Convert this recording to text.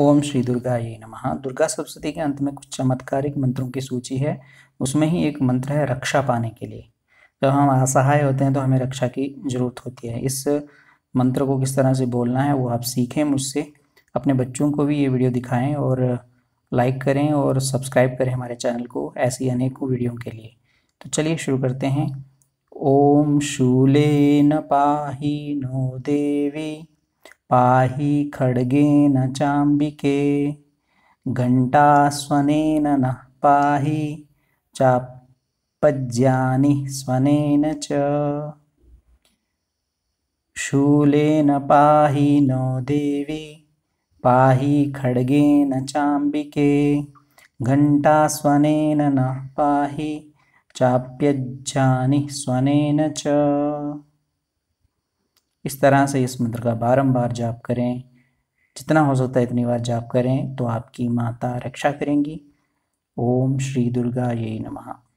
ओम श्री दुर्गा ये नमः दुर्गा सप्तती के अंत में कुछ चमत्कारिक मंत्रों की सूची है उसमें ही एक मंत्र है रक्षा पाने के लिए जब हम असहाय होते हैं तो हमें रक्षा की ज़रूरत होती है इस मंत्र को किस तरह से बोलना है वो आप सीखें मुझसे अपने बच्चों को भी ये वीडियो दिखाएं और लाइक करें और सब्सक्राइब करें हमारे चैनल को ऐसी अनेकों वीडियो के लिए तो चलिए शुरू करते हैं ओम शूले न पाही नो देवी पाहि खड्गेन चाम्बिके घण्टास्वनेन नः पाहि स्वनेन च शूलेन पाहि न देवी पाहि खड्गेन चाम्बिके घण्टास्वनेन नः पाहि स्वनेन च इस तरह से इस मंत्र का बारंबार जाप करें जितना हो सकता है इतनी बार जाप करें तो आपकी माता रक्षा करेंगी ओम श्री दुर्गा ये नमः